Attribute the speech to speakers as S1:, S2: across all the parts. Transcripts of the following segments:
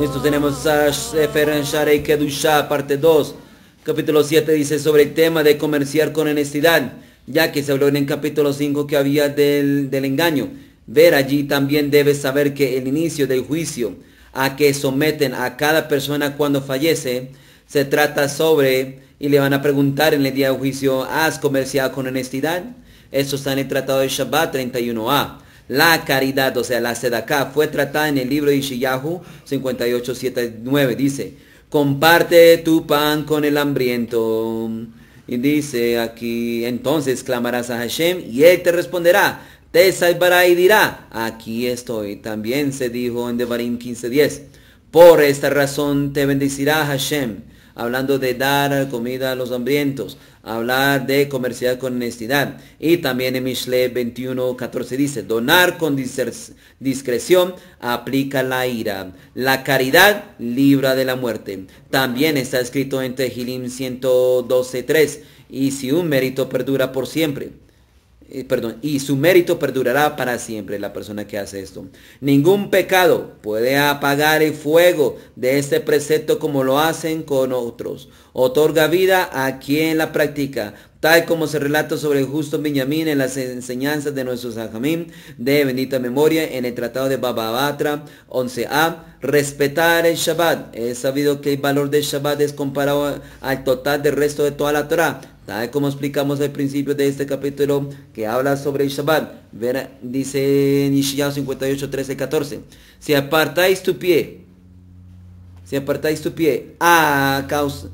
S1: Esto tenemos a Eferan Sharei parte 2. Capítulo 7 dice sobre el tema de comerciar con honestidad, ya que se habló en el capítulo 5 que había del, del engaño. Ver allí también debes saber que el inicio del juicio a que someten a cada persona cuando fallece, se trata sobre, y le van a preguntar en el día de juicio, ¿has comerciado con honestidad? Esto está en el Tratado de Shabbat 31a. La caridad, o sea, la sedacá, fue tratada en el libro de Ishiyahu 58.7.9. Dice, comparte tu pan con el hambriento. Y dice aquí, entonces clamarás a Hashem y él te responderá, te salvará y dirá, aquí estoy. También se dijo en Devarim 15.10, por esta razón te bendecirá Hashem hablando de dar comida a los hambrientos, hablar de comerciar con honestidad. Y también en Mishle 21.14 dice, donar con discreción aplica la ira. La caridad libra de la muerte. También está escrito en Tehilim 112.3, y si un mérito perdura por siempre eh, perdón, y su mérito perdurará para siempre la persona que hace esto. Ningún pecado puede apagar el fuego de este precepto como lo hacen con otros. Otorga vida a quien la practica, tal como se relata sobre el justo Benjamín en las enseñanzas de nuestro Sanjamín de bendita memoria en el Tratado de Batra 11a. Respetar el Shabbat. Es sabido que el valor del Shabbat es comparado al total del resto de toda la Torah Tal como explicamos al principio de este capítulo que habla sobre el Shabbat, dice Nishiyah 58, 13, 14. Si apartáis tu pie, si apartáis tu pie a causa,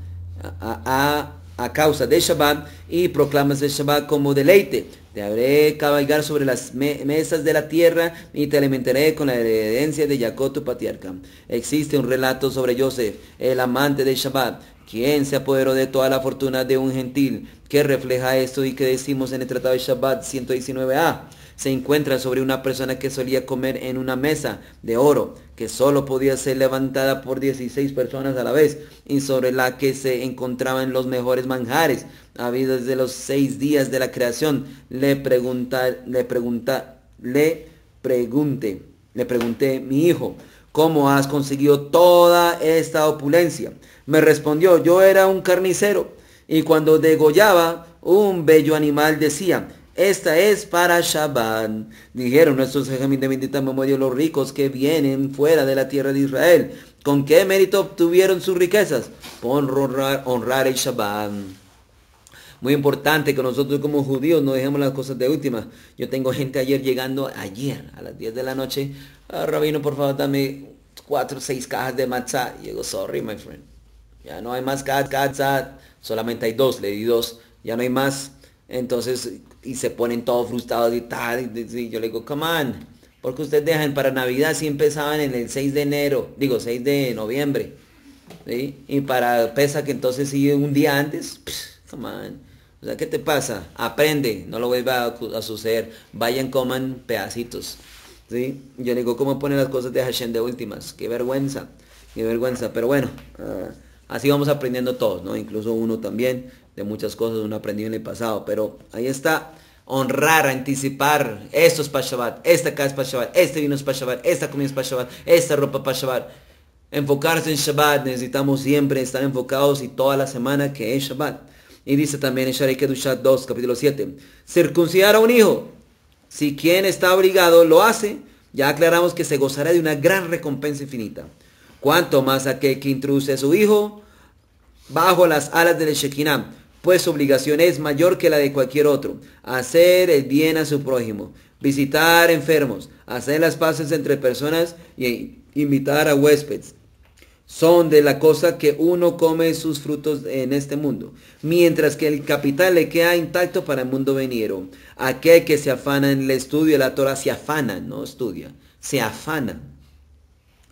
S1: a, causa del Shabbat y proclamas el Shabbat como deleite, te haré cabalgar sobre las mesas de la tierra y te alimentaré con la herencia de Jacob tu patriarca. Existe un relato sobre Joseph, el amante de Shabbat, ¿Quién se apoderó de toda la fortuna de un gentil? que refleja esto y que decimos en el Tratado de Shabbat 119a? Se encuentra sobre una persona que solía comer en una mesa de oro, que solo podía ser levantada por 16 personas a la vez, y sobre la que se encontraban los mejores manjares, habido desde los seis días de la creación. Le pregunta, le pregunta, le pregunté, le pregunté, mi hijo, ¿cómo has conseguido toda esta opulencia? Me respondió, yo era un carnicero y cuando degollaba un bello animal decía, esta es para Shabbat. Dijeron nuestros jajamín de bendita memoria los ricos que vienen fuera de la tierra de Israel. ¿Con qué mérito obtuvieron sus riquezas? Por honrar, el Shabbat. Muy importante que nosotros como judíos no dejemos las cosas de última. Yo tengo gente ayer llegando, ayer a las 10 de la noche. Ah, rabino, por favor, dame cuatro o seis cajas de matzah. Y digo, sorry, my friend ya no hay más cat, cat, Solamente hay dos, le di dos. Ya no hay más. Entonces, y se ponen todos frustrados y tal. Y, yo le digo, come on. Porque ustedes dejan para Navidad si empezaban en el 6 de enero. Digo, 6 de noviembre. ¿sí? Y para Pesa que entonces sigue un día antes. come on. O sea, ¿qué te pasa? Aprende, no lo vuelva a, suceder. Vayan, coman pedacitos. ¿sí? Yo digo, ¿cómo ponen las cosas de Hashem de últimas? Qué vergüenza, qué vergüenza. Pero bueno, ah, Así vamos aprendiendo todos, ¿no? Incluso uno también, de muchas cosas uno aprendió en el pasado, pero ahí está. Honrar, anticipar, esto es para Shabbat, esta casa es para Shabbat, este vino es para Shabbat, esta comida es para Shabbat, esta ropa para Shabbat. Enfocarse en Shabbat, necesitamos siempre estar enfocados y toda la semana que es Shabbat. Y dice también en Sharei Kedushat 2, capítulo 7, circuncidar a un hijo, si quien está obligado lo hace, ya aclaramos que se gozará de una gran recompensa infinita cuanto más aquel que introduce a su hijo bajo las alas del Shekinah, pues su obligación es mayor que la de cualquier otro, hacer el bien a su prójimo, visitar enfermos, hacer las paces entre personas y invitar a huéspedes. Son de la cosa que uno come sus frutos en este mundo, mientras que el capital le queda intacto para el mundo venidero. Aquel que se afana en el estudio de la Torah se afana, no estudia, se afana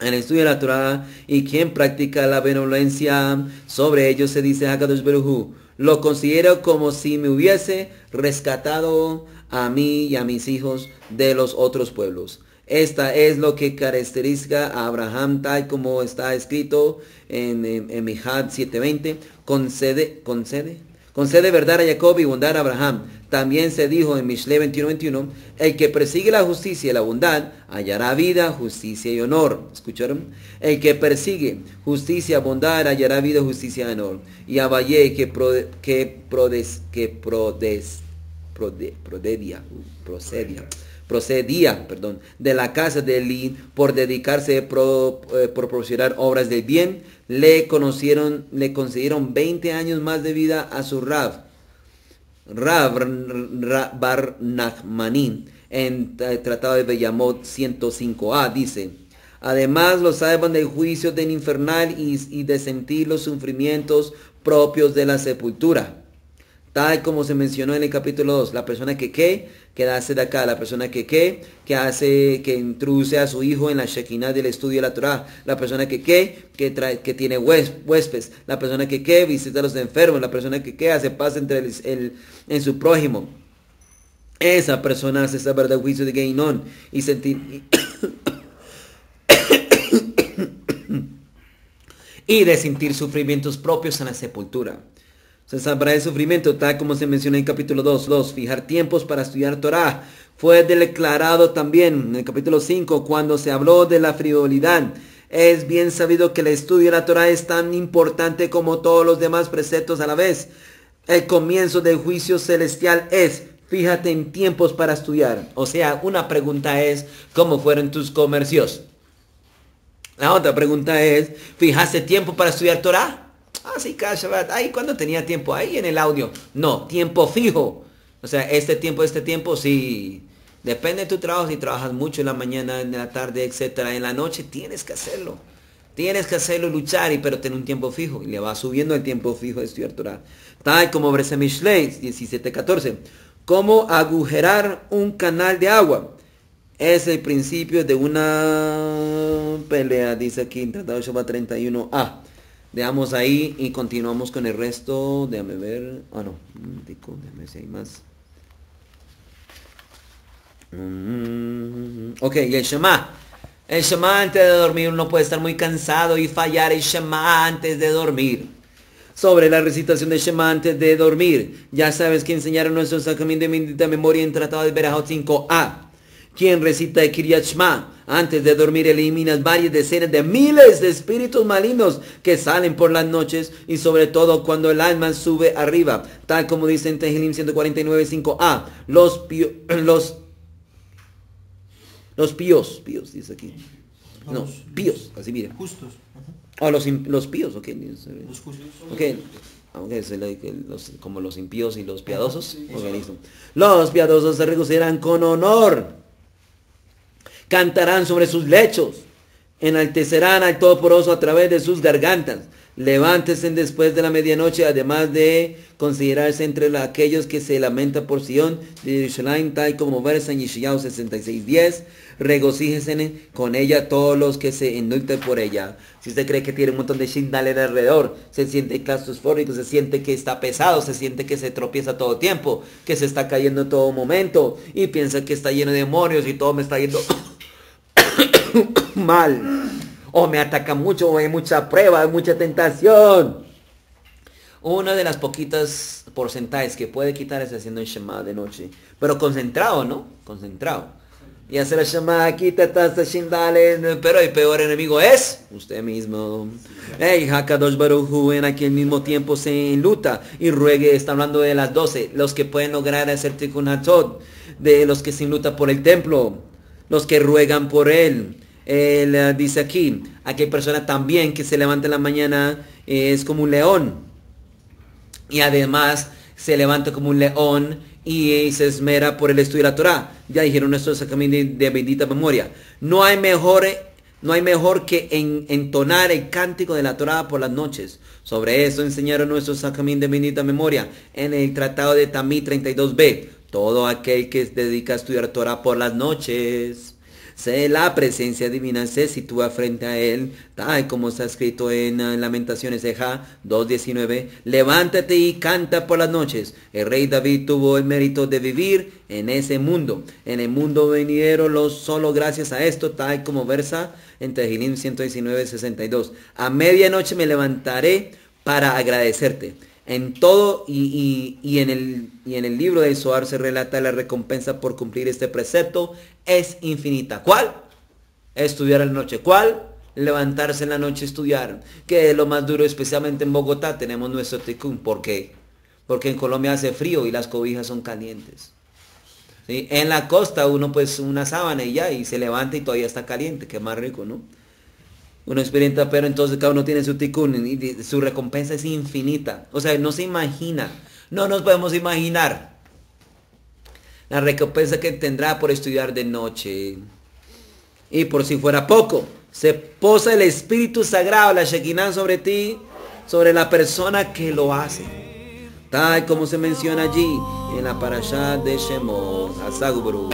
S1: el estudio de la Torah y quien practica la benevolencia sobre ellos se dice Hakadosh Beruhu. Lo considero como si me hubiese rescatado a mí y a mis hijos de los otros pueblos. Esta es lo que caracteriza a Abraham tal como está escrito en, en, en 7.20. Concede, concede, Concede verdad a Jacob y bondad a Abraham. También se dijo en Mishle 21, 21, el que persigue la justicia y la bondad hallará vida, justicia y honor. ¿Escucharon? El que persigue justicia, bondad, hallará vida, justicia y honor. Y a que, que, prodes, que prodes, prode, procedia uh, procedía perdón, de la casa de Elí por dedicarse a eh, proporcionar obras de bien, le, conocieron, le concedieron 20 años más de vida a su rav rav Bar Nachmanin, en el eh, Tratado de Bellamot 105a, dice, Además, los salvan del juicio del infernal y de sentir los sufrimientos propios de la sepultura Tal como se mencionó en el capítulo 2, la persona que qué, que hace de acá, la persona que qué, que hace, que introduce a su hijo en la Shekinah del estudio de la Torah, la persona que qué, que, tiene huéspedes, la persona que qué, visita a los enfermos, la persona que qué, hace paz entre en su prójimo. Esa persona hace esa verdad. juicio de Gainon y sentir... y de sentir sufrimientos propios en la sepultura. Se sabrá el sufrimiento, tal como se menciona en capítulo 2. 2. Fijar tiempos para estudiar Torah. Fue declarado también en el capítulo 5 cuando se habló de la frivolidad. Es bien sabido que el estudio de la Torah es tan importante como todos los demás preceptos a la vez. El comienzo del juicio celestial es, fíjate en tiempos para estudiar. O sea, una pregunta es, ¿cómo fueron tus comercios? La otra pregunta es, ¿fijaste tiempo para estudiar Torah? Ah sí, Ahí cuando tenía tiempo? Ahí en el audio. No, tiempo fijo. O sea, este tiempo, este tiempo, sí. Depende de tu trabajo. Si trabajas mucho en la mañana, en la tarde, etcétera, en la noche, tienes que hacerlo. Tienes que hacerlo, luchar, y, pero tener un tiempo fijo. Y le va subiendo el tiempo fijo de estudiar Tal como Bresemich Mishlei, 1714. Cómo agujerar un canal de agua. Es el principio de una pelea, dice aquí en Tratado Shabbat 31a. Dejamos ahí y continuamos con el resto. Déjame ver. Ah, no. déjame ver si hay más. Mm, ok, y el Shema. El Shema antes de dormir uno puede estar muy cansado y fallar el Shema antes de dormir. Sobre la recitación del Shema antes de dormir. Ya sabes que enseñaron nuestros sacramento de memoria en Tratado de Berajot 5a. Quien recita el Kiryat antes de dormir elimina varias decenas de miles de espíritus malignos que salen por las noches y sobre todo cuando el alma sube arriba, tal como dice en 149 149.5a, los, píos los, los píos, píos dice aquí, no, píos, así mira. Justos. Ah, los, los píos, ok. Los como los impíos y los piadosos. Los piadosos se recogerán con honor cantarán sobre sus lechos, enaltecerán al poroso a través de sus gargantas. Levántese después de la medianoche, además de considerarse entre aquellos que se lamentan por Sion de tal como versa en 66.10. Regocíjense con ella todos los que se indulten por ella. Si usted cree que tiene un montón de shindales alrededor, se siente claustrofóbico, se siente que está pesado, se siente que se tropieza todo tiempo, que se está cayendo en todo momento y piensa que está lleno de demonios y todo me está yendo mal. O me ataca mucho, o hay mucha prueba, hay mucha tentación. Una de las poquitas porcentajes que puede quitar es haciendo el Shema de noche. Pero concentrado, ¿no? Concentrado. Y hacer la Shema, quita estas shindale. Pero el peor enemigo es usted mismo. el Hakadosh Baruhu en aquel mismo tiempo se luta y ruegue, está hablando de las 12, los que pueden lograr hacer Tikkun de los que se luta por el templo, los que ruegan por él él eh, dice aquí, Aquella persona también que se levanta en la mañana, eh, es como un león. Y además se levanta como un león y se esmera por el estudio de la Torah. Ya dijeron nuestros sacamín de, bendita memoria. No hay mejor, no hay mejor que entonar el cántico de la Torah por las noches. Sobre eso enseñaron nuestros sacamín de bendita memoria en el Tratado de Tamí 32b. Todo aquel que se dedica a estudiar Torah por las noches Sé la presencia divina se sitúa frente a él, tal como está escrito en ah, Lamentaciones de Ja 2.19. Levántate y canta por las noches. El rey David tuvo el mérito de vivir en ese mundo. En el mundo venidero, los solo gracias a esto, tal como versa en Tejilim 119.62. A medianoche me levantaré para agradecerte en todo y, en el, y en el libro de soar se relata la recompensa por cumplir este precepto es infinita. ¿Cuál? Estudiar en la noche. ¿Cuál? Levantarse en la noche a estudiar. Que es lo más duro, especialmente en Bogotá, tenemos nuestro ticún. ¿Por qué? Porque en Colombia hace frío y las cobijas son calientes. En la costa uno pues una sábana y ya, y se levanta y todavía está caliente, que es más rico, ¿no? uno experiencia pero entonces cada uno tiene su tikkun y su recompensa es infinita. O sea, no se imagina, no nos podemos imaginar la recompensa que tendrá por estudiar de noche. Y por si fuera poco, se posa el Espíritu Sagrado, la Shekinah sobre ti, sobre la persona que lo hace. Tal como se menciona allí en la parashá de Shemot, luego